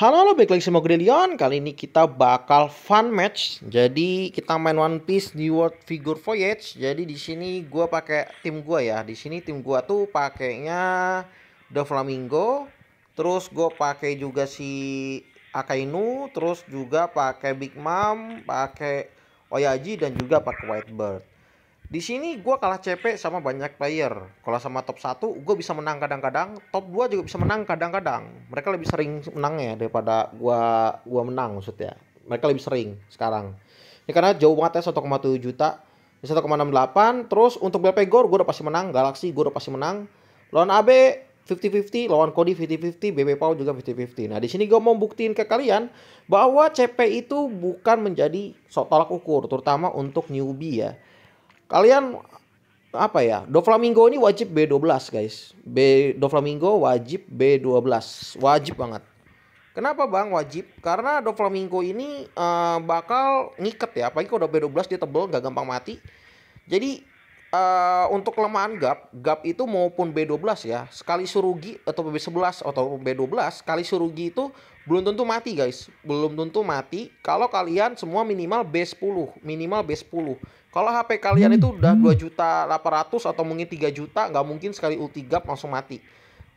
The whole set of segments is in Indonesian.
Halo, halo, balik lagi sama Grillion. Kali ini kita bakal fun match. Jadi kita main One Piece di World Figure Voyage. Jadi di sini gue pakai tim gue ya. Di sini tim gue tuh pakainya The Flamingo. Terus gue pakai juga si Akainu. Terus juga pakai Big Mom, pakai Oyaji dan juga pakai Whitebird. Di sini gue kalah CP sama banyak player. Kalau sama top 1 gue bisa menang kadang-kadang, top 2 juga bisa menang kadang-kadang. Mereka lebih sering menang ya daripada gue gua menang maksudnya. Mereka lebih sering sekarang. Ini karena jauh banget ya 1,7 juta. Ini 1,68 terus untuk BP Gore, gue udah pasti menang, Galaxy gue udah pasti menang. Lawan AB 50-50, lawan Kodi 50-50, BB Pau juga 50-50. Nah, di sini gue mau buktiin ke kalian bahwa CP itu bukan menjadi soal tolak ukur, terutama untuk newbie ya. Kalian apa ya? doflamingo ini wajib B12 guys. B doflamingo wajib B12. Wajib banget. Kenapa bang wajib? Karena doflamingo ini uh, bakal ngiket ya. Apalagi kalau udah B12 dia tebel nggak gampang mati. Jadi uh, untuk kelemahan gap, gap itu maupun B12 ya, sekali surugi atau B11 atau B12, sekali surugi itu belum tentu mati guys. Belum tentu mati kalau kalian semua minimal B10, minimal B10. Kalau HP kalian itu udah 2 juta 800 atau mungkin 3 juta, nggak mungkin sekali ulti gap langsung mati.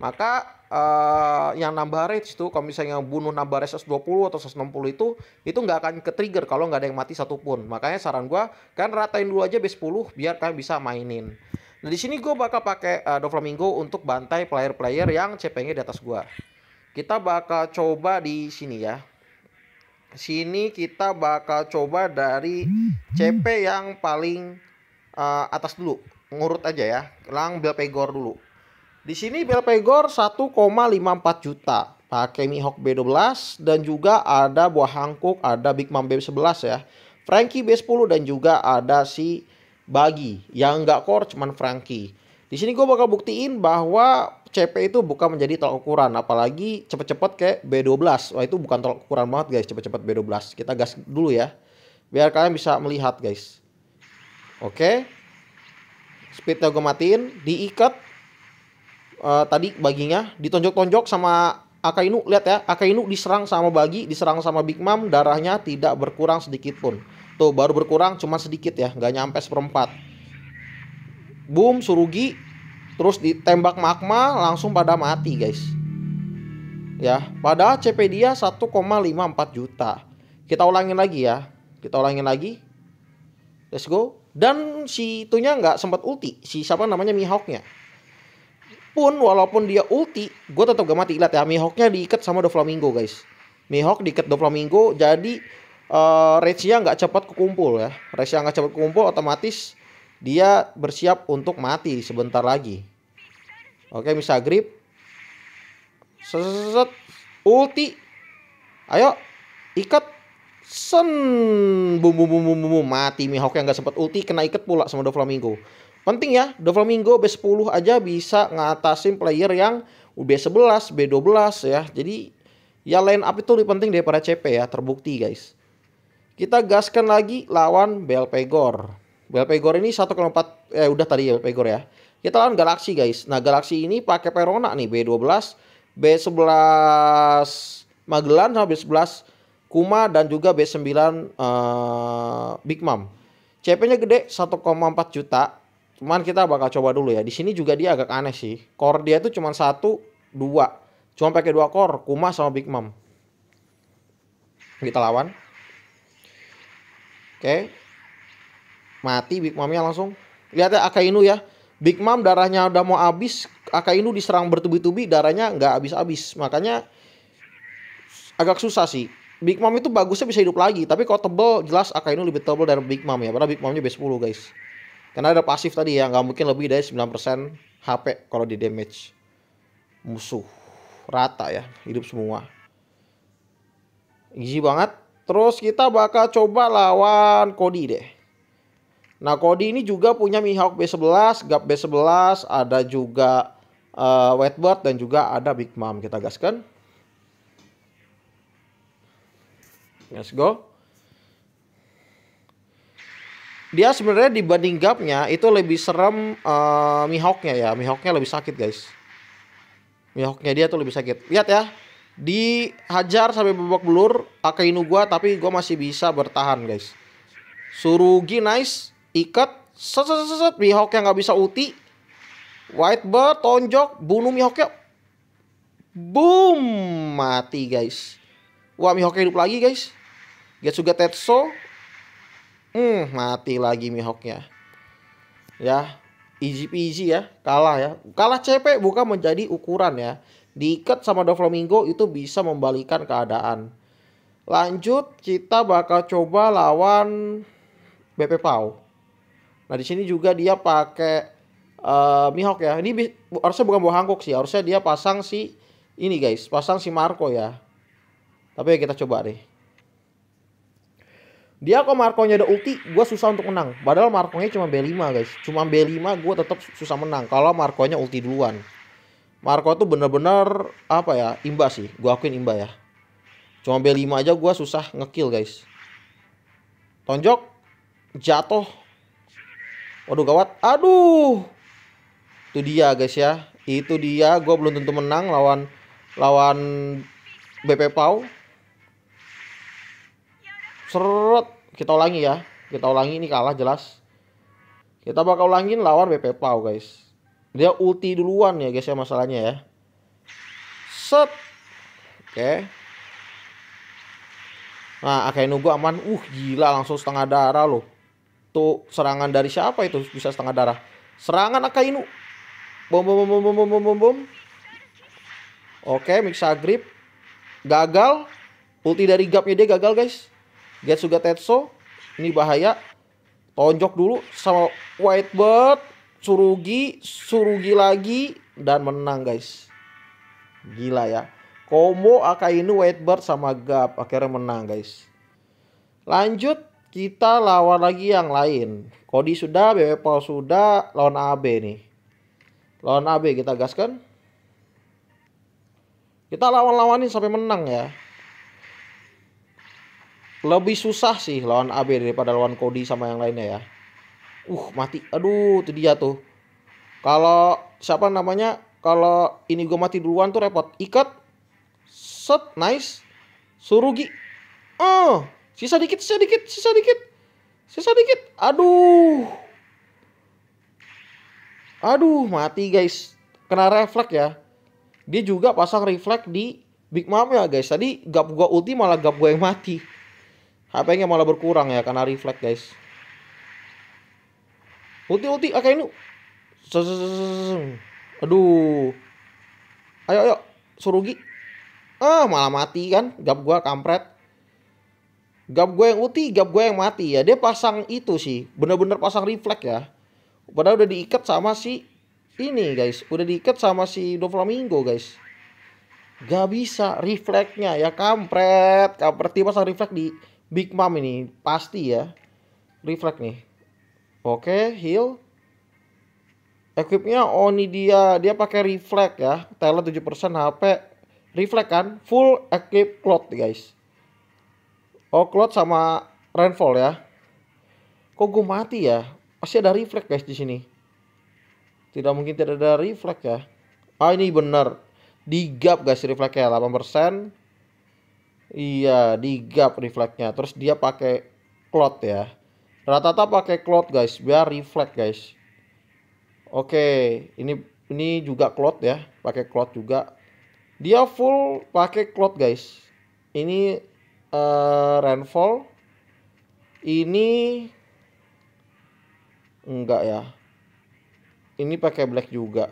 Maka Eh, yang nambah rage tuh kalau misalnya bunuh nambah rage 120 atau 160 itu itu nggak akan ke trigger kalau nggak ada yang mati satupun makanya saran gue kan ratain dulu aja base 10 biar kalian bisa mainin nah di sini gue bakal pakai uh, Doflamingo untuk bantai player-player yang CP-nya di atas gue kita bakal coba di sini ya sini kita bakal coba dari CP yang paling uh, atas dulu ngurut aja ya lang Belpegor dulu di sini Belpegor 1,54 juta. Pakai Mi Hawk B12 dan juga ada buah Hankook, ada Big Mom B11 ya. Frankie B10 dan juga ada si Bagi yang nggak core cuman Frankie. Di sini gue bakal buktiin bahwa CP itu bukan menjadi tolak ukuran, apalagi cepet-cepet kayak B12. Wah itu bukan tolak ukuran banget guys, cepet-cepet B12. Kita gas dulu ya, biar kalian bisa melihat guys. Oke, speednya gue matiin, diikat, Eh, tadi baginya ditonjok-tonjok sama Akainu lihat ya Akainu diserang sama bagi diserang sama Big Mom darahnya tidak berkurang sedikit pun tuh baru berkurang cuma sedikit ya nggak nyampe seperempat boom Surugi terus ditembak magma langsung pada mati guys ya padahal CP dia 1,54 juta kita ulangin lagi ya kita ulangin lagi let's go dan si itunya nggak sempat ulti si siapa namanya Mihawknya pun walaupun dia ulti, gue tetap gak mati. Lihat ya, Mihawknya diikat sama Doflamingo guys. Mihawk diikat Doflamingo, jadi uh, rage-nya nggak cepat kekumpul ya. Rage-nya nggak cepat kekumpul, otomatis dia bersiap untuk mati sebentar lagi. Oke, bisa grip. Set, ulti. Ayo, ikat. Sen, bum bum bum bum bum mati Mihawk yang nggak sempat ulti kena ikat pula sama Doflamingo. Penting ya, Doflamingo B10 aja bisa ngatasin player yang B11, B12 ya. Jadi ya line up itu lebih penting daripada CP ya, terbukti guys. Kita gaskan lagi lawan Belpegor. Belpegor ini 1,4 eh udah tadi ya Belpegor ya. Kita lawan Galaxy guys. Nah, Galaxy ini pakai Perona nih B12, B11 Magelan sama B11 Kuma dan juga B9 uh, eh, Big Mom. CP-nya gede 1,4 juta Cuman kita bakal coba dulu ya. Di sini juga dia agak aneh sih. Core dia tuh cuma satu, dua. Cuma pakai dua core, Kuma sama Big Mom. Kita lawan. Oke. Mati Big Momnya langsung. Lihat ya Akainu ya. Big Mom darahnya udah mau habis, Akainu diserang bertubi-tubi, darahnya nggak habis-habis. Makanya agak susah sih. Big Mom itu bagusnya bisa hidup lagi, tapi kalau tebel jelas Akainu lebih tebel dari Big Mom ya, padahal Big Momnya B10 guys. Karena ada pasif tadi yang nggak mungkin lebih dari 9% HP kalau di damage musuh. Rata ya, hidup semua. gizi banget. Terus kita bakal coba lawan Cody deh. Nah, Cody ini juga punya Mihawk B11, Gap B11, ada juga uh, Whitebird dan juga ada Big Mom. Kita gaskan. Let's go dia sebenarnya dibanding gapnya itu lebih serem uh, eh, mihoknya ya mihoknya lebih sakit guys mihoknya dia tuh lebih sakit lihat ya dihajar sampai babak belur Akainu gua tapi gua masih bisa bertahan guys Surugi nice ikat set set set, set. mihok yang nggak bisa uti White bird tonjok bunuh mihoknya boom mati guys wah mihoknya hidup lagi guys Getsuga Tetsuo mati lagi Mihawknya. Ya, easy peasy ya, kalah ya. Kalah CP bukan menjadi ukuran ya. Diikat sama Doflamingo itu bisa membalikan keadaan. Lanjut, kita bakal coba lawan BP Pau. Nah, di sini juga dia pakai uh, eh, Mihawk ya. Ini harusnya bukan buah hangkuk sih, harusnya dia pasang si ini guys, pasang si Marco ya. Tapi ya kita coba deh. Dia kok Markonya ada ulti, gue susah untuk menang. Padahal Markonya cuma B5 guys. Cuma B5 gue tetap susah menang. Kalau Markonya ulti duluan. Marco tuh bener-bener apa ya, imba sih. Gue akuin imba ya. Cuma B5 aja gue susah ngekill guys. Tonjok. Jatuh. Waduh gawat. Aduh. Itu dia guys ya. Itu dia. Gue belum tentu menang lawan lawan BP Pau seret kita ulangi ya kita ulangi ini kalah jelas kita bakal ulangin lawan BP Pau guys dia ulti duluan ya guys ya masalahnya ya set oke okay. nah akhirnya gua aman uh gila langsung setengah darah loh tuh serangan dari siapa itu bisa setengah darah serangan Akainu bom bom bom bom bom bom bom bom oke okay, Mixa Grip gagal ulti dari gapnya dia gagal guys Getsuga Tetsu ini bahaya. Tonjok dulu sama Whitebird, Surugi, Surugi lagi dan menang guys. Gila ya. Combo Akainu Whitebird sama Gap akhirnya menang guys. Lanjut kita lawan lagi yang lain. Kodi sudah, BW Paul sudah, lawan AB nih. Lawan AB kita gaskan. Kita lawan-lawanin sampai menang ya lebih susah sih lawan AB daripada lawan Cody sama yang lainnya ya. Uh, mati. Aduh, itu dia tuh. Kalau siapa namanya? Kalau ini gue mati duluan tuh repot. Ikat. Set, nice. Surugi. Oh, sisa dikit, sisa dikit, sisa dikit. Sisa dikit. Aduh. Aduh, mati guys. Kena reflek ya. Dia juga pasang reflek di Big Mom ya guys. Tadi gap gua ulti malah gap gua yang mati. HP-nya malah berkurang ya karena reflect guys. Ulti ulti oke ini. Aduh. Ayo ayo surugi. Ah malah mati kan gap gua kampret. Gap gue yang Uti gap gue yang mati ya. Dia pasang itu sih, bener-bener pasang reflect ya. Padahal udah diikat sama si ini guys, udah diikat sama si Doflamingo guys. Gak bisa refleksnya ya kampret, kampret dia pasang reflect di Big Mom ini pasti ya. Reflect nih. Oke, heal. Equipnya Oni oh, dia, dia pakai reflect ya. Talent 7% HP. Reflect kan, full equip cloth guys. Oh, cloth sama rainfall ya. Kok gue mati ya? Pasti ada reflect guys di sini. Tidak mungkin tidak ada reflect ya. Ah ini benar. digap guys reflectnya ya 8%. Iya, digap refleksnya. Terus dia pakai cloth ya. Rata-rata pakai cloth guys, biar refleks guys. Oke, ini ini juga cloth ya, pakai cloth juga. Dia full pakai cloth guys. Ini uh, eh, rainfall. Ini enggak ya. Ini pakai black juga.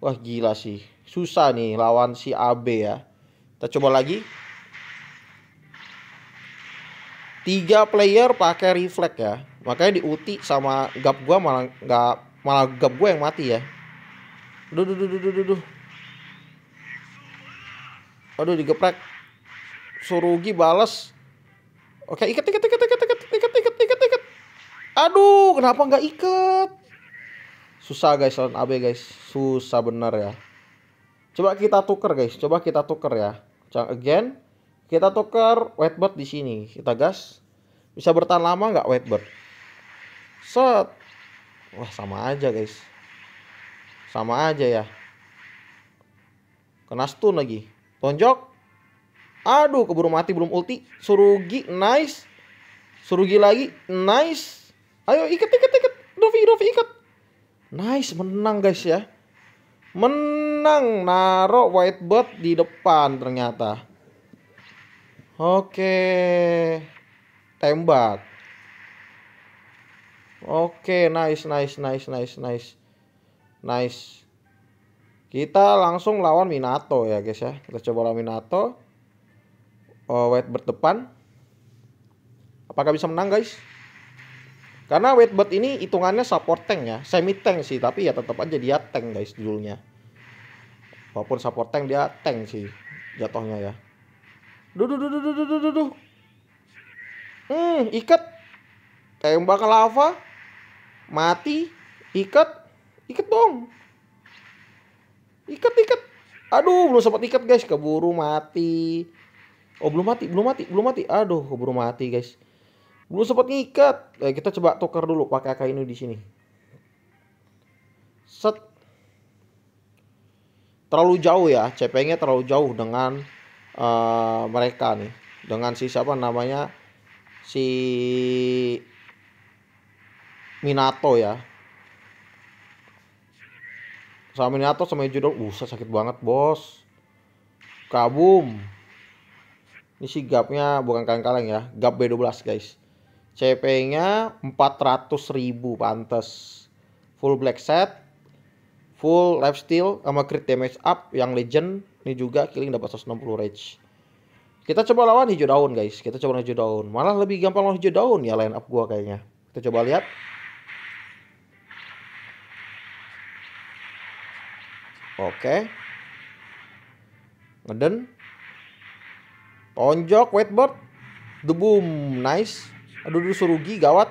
Wah gila sih. Susah nih lawan si AB ya. Kita coba lagi tiga player pakai reflect ya makanya di uti sama gap gua malah nggak malah gap gua yang mati ya duh duh duh duh duh duh aduh digeprek surugi balas oke ikat ikat ikat ikat ikat ikat ikat ikat ikat aduh kenapa nggak ikat susah guys lawan AB guys susah bener ya coba kita tuker guys coba kita tuker ya again kita tukar whiteboard di sini. Kita gas. Bisa bertahan lama nggak whiteboard? Set. Wah sama aja guys. Sama aja ya. Kena stun lagi. Tonjok. Aduh keburu mati belum ulti. Surugi nice. Surugi lagi nice. Ayo ikat ikat ikat. Dovi Dovi ikat. Nice menang guys ya. Menang naro whiteboard di depan ternyata. Oke. Tembak. Oke, nice nice nice nice nice. Nice. Kita langsung lawan Minato ya, guys ya. Kita coba lawan Minato. Oh, wait berdepan. Apakah bisa menang, guys? Karena wait bird ini hitungannya support tank ya, semi tank sih, tapi ya tetap aja dia tank guys judulnya. Walaupun support tank dia tank sih jatuhnya ya. Duh, duh, duh, duh, duh, duh, duh, duh. Hmm, ikat. Tembak ke lava. Mati. Ikat. Ikat dong. Ikat, ikat. Aduh, belum sempat ikat, guys. Keburu mati. Oh, belum mati, belum mati, belum mati. Aduh, keburu mati, guys. Belum sempat ngikat. Eh, kita coba tukar dulu pakai AK ini di sini. Set. Terlalu jauh ya, CP-nya terlalu jauh dengan Eh, mereka nih dengan si siapa namanya si Minato ya sama Minato sama judul, usah sakit banget bos kabum ini si gapnya bukan kaleng-kaleng ya gap B12 guys CP nya 400 ribu pantes full black set full lifesteal sama crit damage up yang legend ini juga killing dapat 160 rage. Kita coba lawan hijau daun guys. Kita coba hijau daun. Malah lebih gampang lawan hijau daun ya line up gua kayaknya. Kita coba lihat. Oke. Ngeden. Tonjok whiteboard. The boom. Nice. Aduh, aduh surugi gawat.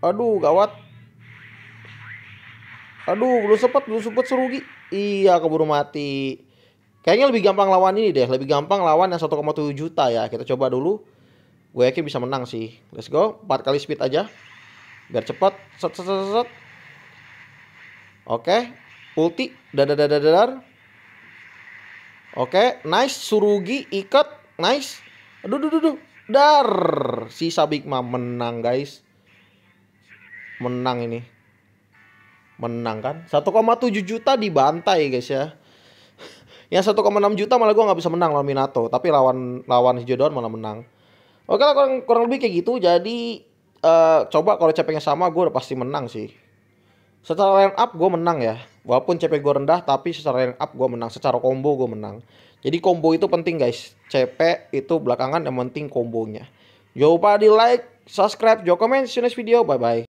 Aduh gawat. Aduh belum sempat belum sempat surugi. Iya keburu mati. Kayaknya lebih gampang lawan ini deh, lebih gampang lawan yang 1,7 juta ya. Kita coba dulu. Gue yakin bisa menang sih. Let's go, 4 kali speed aja. Biar cepet. Set set set set. Oke, ulti dadadadadar. Oke, nice Surugi ikat. Nice. Aduh duh duh Dar, sisa Big Mom menang guys. Menang ini menang kan 1,7 juta dibantai guys ya yang 1,6 juta malah gue nggak bisa menang lawan Minato tapi lawan lawan hijau daun malah menang oke lah kurang, kurang lebih kayak gitu jadi uh, coba kalau CP-nya sama gue udah pasti menang sih secara line up gue menang ya walaupun CP gue rendah tapi secara line up gue menang secara combo gue menang jadi combo itu penting guys CP itu belakangan yang penting kombonya jangan lupa di like subscribe, jangan komen, see you next video, bye bye